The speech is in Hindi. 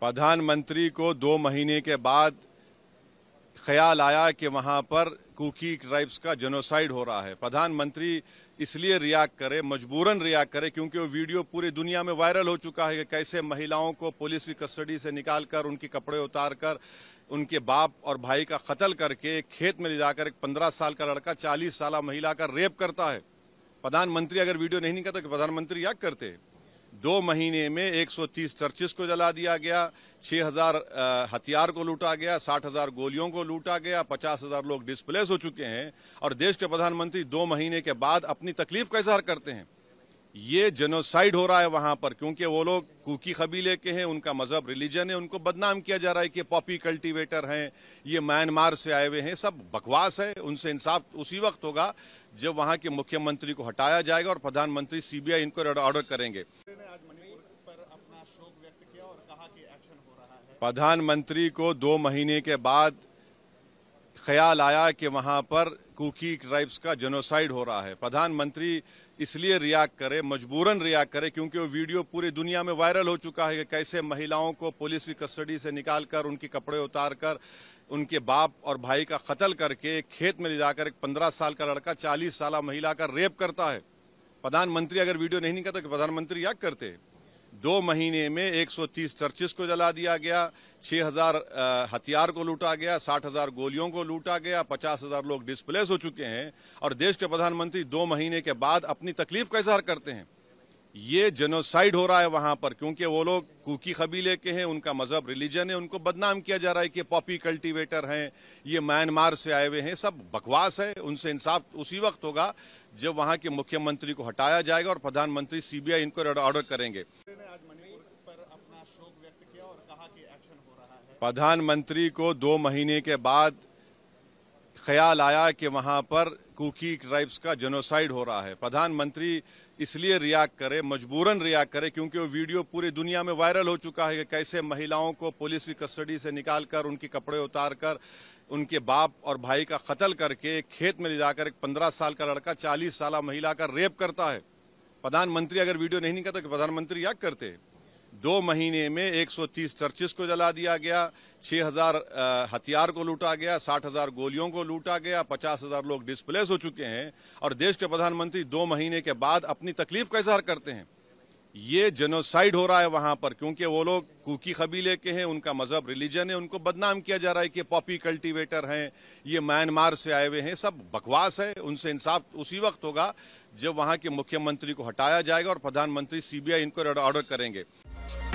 प्रधानमंत्री को दो महीने के बाद ख्याल आया कि वहां पर कुकी ट्राइब्स का जेनोसाइड हो रहा है प्रधानमंत्री इसलिए रिएक्ट करे मजबूरन रिएक्ट करे क्योंकि वो वीडियो पूरी दुनिया में वायरल हो चुका है कि कैसे महिलाओं को पुलिस की कस्टडी से निकालकर उनके कपड़े उतारकर उनके बाप और भाई का कत्ल करके खेत में ले जाकर एक पंद्रह साल का लड़का चालीस साल महिला का रेप करता है प्रधानमंत्री अगर वीडियो नहीं निकलता तो प्रधानमंत्री याद करते दो महीने में 130 चर्चिस को जला दिया गया 6000 हथियार को लूटा गया 60000 गोलियों को लूटा गया 50000 लोग डिस्प्लेस हो चुके हैं और देश के प्रधानमंत्री दो महीने के बाद अपनी तकलीफ का इजहार करते हैं ये जेनोसाइड हो रहा है वहां पर क्योंकि वो लोग कुकी कबीले के हैं उनका मजहब रिलीजन है उनको बदनाम किया जा रहा है कि पॉपी कल्टीवेटर हैं ये म्यांमार से आए हुए हैं सब बकवास है उनसे इंसाफ उसी वक्त होगा जब वहां के मुख्यमंत्री को हटाया जाएगा और प्रधानमंत्री सीबीआई इनको ऑर्डर करेंगे प्रधानमंत्री को दो महीने के बाद ख्याल आया कि वहां पर कुकी ट्राइब्स का जेनोसाइड हो रहा है प्रधानमंत्री इसलिए रिएक्ट करे मजबूरन रिएक्ट करे क्योंकि वो वीडियो पूरी दुनिया में वायरल हो चुका है कि कैसे महिलाओं को पुलिस की कस्टडी से निकालकर उनके कपड़े उतारकर उनके बाप और भाई का कत्ल करके खेत में ले जाकर एक पंद्रह साल का लड़का चालीस साल महिला का रेप करता है प्रधानमंत्री अगर वीडियो नहीं निकलता तो प्रधानमंत्री रिएक्ट करते हैं दो महीने में 130 चर्चिस को जला दिया गया 6000 हथियार को लूटा गया 60000 गोलियों को लूटा गया 50000 लोग डिस्प्लेस हो चुके हैं और देश के प्रधानमंत्री दो महीने के बाद अपनी तकलीफ का इजहार करते हैं ये जेनोसाइड हो रहा है वहां पर क्योंकि वो लोग कुकी कबीले के हैं उनका मजहब रिलीजन है उनको बदनाम किया जा रहा है कि पॉपी कल्टीवेटर हैं ये म्यांमार से आए हुए हैं सब बकवास है उनसे इंसाफ उसी वक्त होगा जब वहां के मुख्यमंत्री को हटाया जाएगा और प्रधानमंत्री सीबीआई इनको ऑर्डर करेंगे पर अपना शोक व्यक्त किया और कहा कि एक्शन हो रहा है प्रधानमंत्री को दो महीने के बाद ख्याल आया कि वहां पर कुकी ट्राइब्स का जेनोसाइड हो रहा है प्रधानमंत्री इसलिए रिएक्ट करे मजबूरन रिएक्ट करे क्योंकि वो वीडियो पूरी दुनिया में वायरल हो चुका है कि कैसे महिलाओं को पुलिस की कस्टडी से निकालकर उनके कपड़े उतारकर उनके बाप और भाई का कत्ल करके खेत में ले जाकर एक पंद्रह साल का लड़का चालीस साल महिला का रेप करता है प्रधानमंत्री अगर वीडियो नहीं निकलता तो प्रधानमंत्री याद करते दो महीने में 130 चर्चिस को जला दिया गया 6000 हथियार को लूटा गया 60000 गोलियों को लूटा गया 50000 लोग डिस्प्लेस हो चुके हैं और देश के प्रधानमंत्री दो महीने के बाद अपनी तकलीफ का इजहार करते हैं ये जेनोसाइड हो रहा है वहां पर क्योंकि वो लोग कुकी कबीले के हैं उनका मजहब रिलीजन है उनको बदनाम किया जा रहा है कि पॉपी कल्टीवेटर हैं ये म्यांमार से आए हुए हैं सब बकवास है उनसे इंसाफ उसी वक्त होगा जब वहां के मुख्यमंत्री को हटाया जाएगा और प्रधानमंत्री सीबीआई इनको ऑर्डर करेंगे